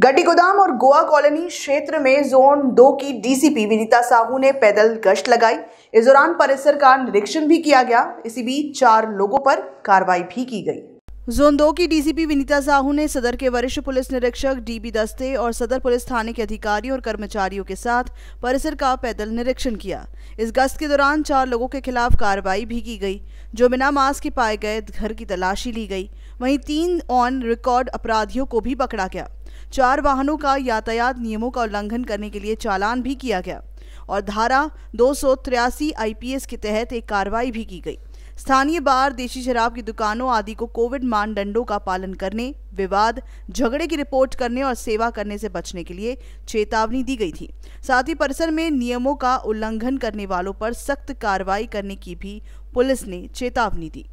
गड्डी गोदाम और गोवा कॉलोनी क्षेत्र में जोन दो की डीसीपी विनीता साहू ने पैदल गश्त लगाई इस दौरान परिसर का निरीक्षण भी किया गया इसी बीच चार लोगों पर कार्रवाई भी की गई जोन दो की डीसीपी विनीता साहू ने सदर के वरिष्ठ पुलिस निरीक्षक डीबी दस्ते और सदर पुलिस थाने के अधिकारियों और कर्मचारियों के साथ परिसर का पैदल निरीक्षण किया इस गश्त के दौरान चार लोगों के खिलाफ कार्रवाई भी की गई जो बिना मास्क के पाए गए घर की तलाशी ली गई वहीं तीन ऑन रिकॉर्ड अपराधियों को भी पकड़ा गया चार वाहनों का यातायात नियमों का उल्लंघन करने के लिए चालान भी किया गया और धारा दो आईपीएस के तहत एक कार्रवाई भी की गई स्थानीय बार देशी शराब की दुकानों आदि को कोविड मानदंडों का पालन करने विवाद झगड़े की रिपोर्ट करने और सेवा करने से बचने के लिए चेतावनी दी गई थी साथ ही परिसर में नियमों का उल्लंघन करने वालों पर सख्त कार्रवाई करने की भी पुलिस ने चेतावनी दी